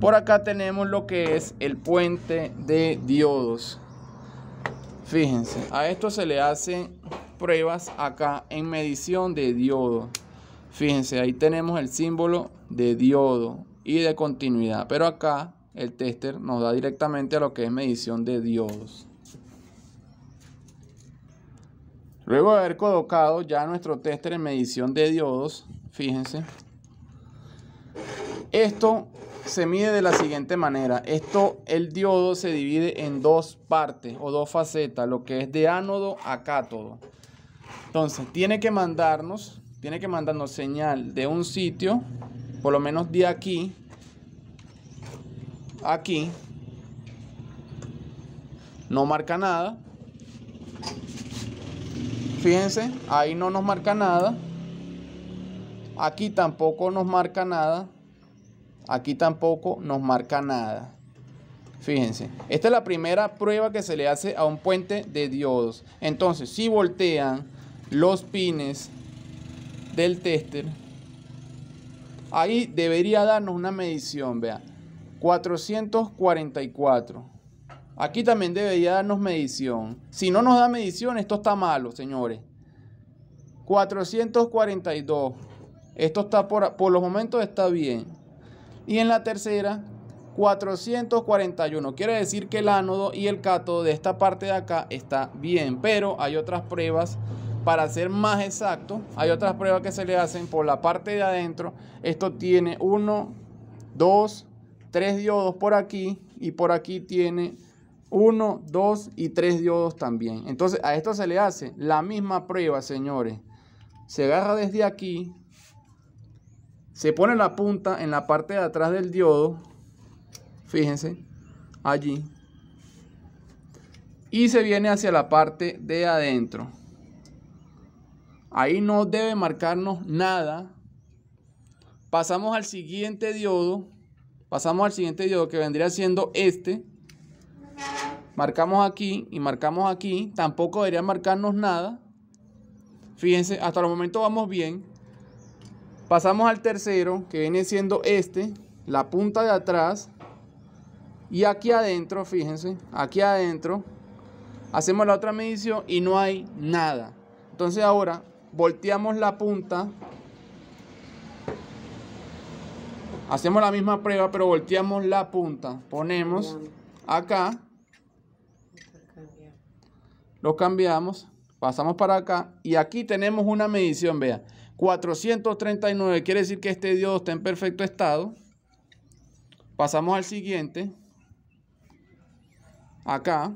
Por acá tenemos lo que es el puente de diodos. Fíjense, a esto se le hacen pruebas acá en medición de diodo. Fíjense, ahí tenemos el símbolo de diodo y de continuidad. Pero acá el tester nos da directamente a lo que es medición de diodos. Luego de haber colocado ya nuestro tester en medición de diodos, fíjense, esto se mide de la siguiente manera. Esto, el diodo se divide en dos partes o dos facetas, lo que es de ánodo a cátodo. Entonces, tiene que mandarnos, tiene que mandarnos señal de un sitio, por lo menos de aquí, aquí, no marca nada. Fíjense, ahí no nos marca nada. Aquí tampoco nos marca nada. Aquí tampoco nos marca nada. Fíjense, esta es la primera prueba que se le hace a un puente de diodos. Entonces, si voltean los pines del tester, ahí debería darnos una medición, vea, 444. Aquí también debería darnos medición. Si no nos da medición, esto está malo, señores. 442. Esto está por, por los momentos está bien y en la tercera 441. Quiere decir que el ánodo y el cátodo de esta parte de acá está bien, pero hay otras pruebas para ser más exacto, hay otras pruebas que se le hacen por la parte de adentro. Esto tiene 1, 2, 3 diodos por aquí y por aquí tiene 1, 2 y 3 diodos también. Entonces a esto se le hace la misma prueba, señores. Se agarra desde aquí, se pone la punta en la parte de atrás del diodo, fíjense, allí. Y se viene hacia la parte de adentro. Ahí no debe marcarnos nada. Pasamos al siguiente diodo. Pasamos al siguiente diodo que vendría siendo este. Marcamos aquí y marcamos aquí. Tampoco debería marcarnos nada. Fíjense, hasta el momento vamos bien. Pasamos al tercero, que viene siendo este, la punta de atrás. Y aquí adentro, fíjense, aquí adentro, hacemos la otra medición y no hay nada. Entonces ahora volteamos la punta. Hacemos la misma prueba, pero volteamos la punta. Ponemos acá. Lo cambiamos. Pasamos para acá. Y aquí tenemos una medición, vean. 439 quiere decir que este diodo está en perfecto estado. Pasamos al siguiente. Acá.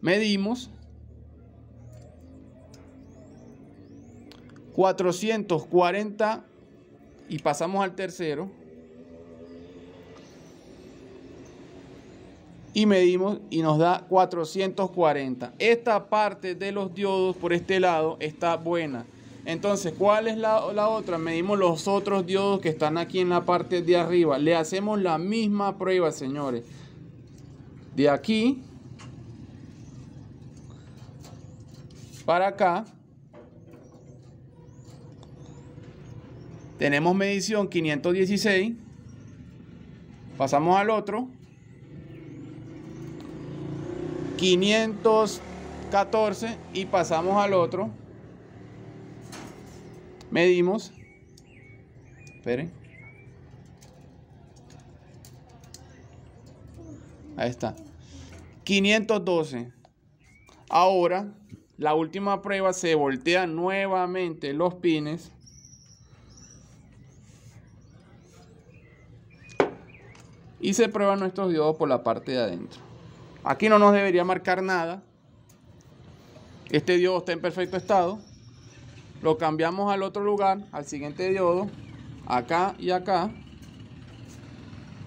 Medimos. 440 y pasamos al tercero. y medimos y nos da 440. Esta parte de los diodos por este lado está buena. Entonces, ¿cuál es la, otra? Medimos los otros diodos que están aquí en la parte de arriba. Le hacemos la misma prueba, señores. De aquí para acá. Tenemos medición 516. Pasamos al otro. 514 y pasamos al otro. Medimos. Esperen. Ahí está. 512. Ahora, la última prueba se voltea nuevamente los pines. Y se prueban nuestros diodos por la parte de adentro. Aquí no nos debería marcar nada. Este diodo está en perfecto estado. Lo cambiamos al otro lugar, al siguiente diodo, acá y acá.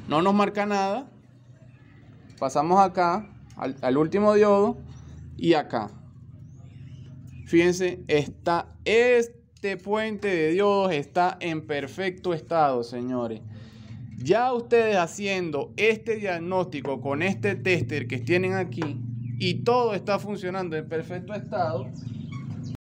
No nos marca nada. Pasamos acá, al, último diodo y acá. Fíjense, está este puente de diodos está en perfecto estado, señores. Ya ustedes haciendo este diagnóstico con este tester que tienen aquí y todo está funcionando en perfecto estado,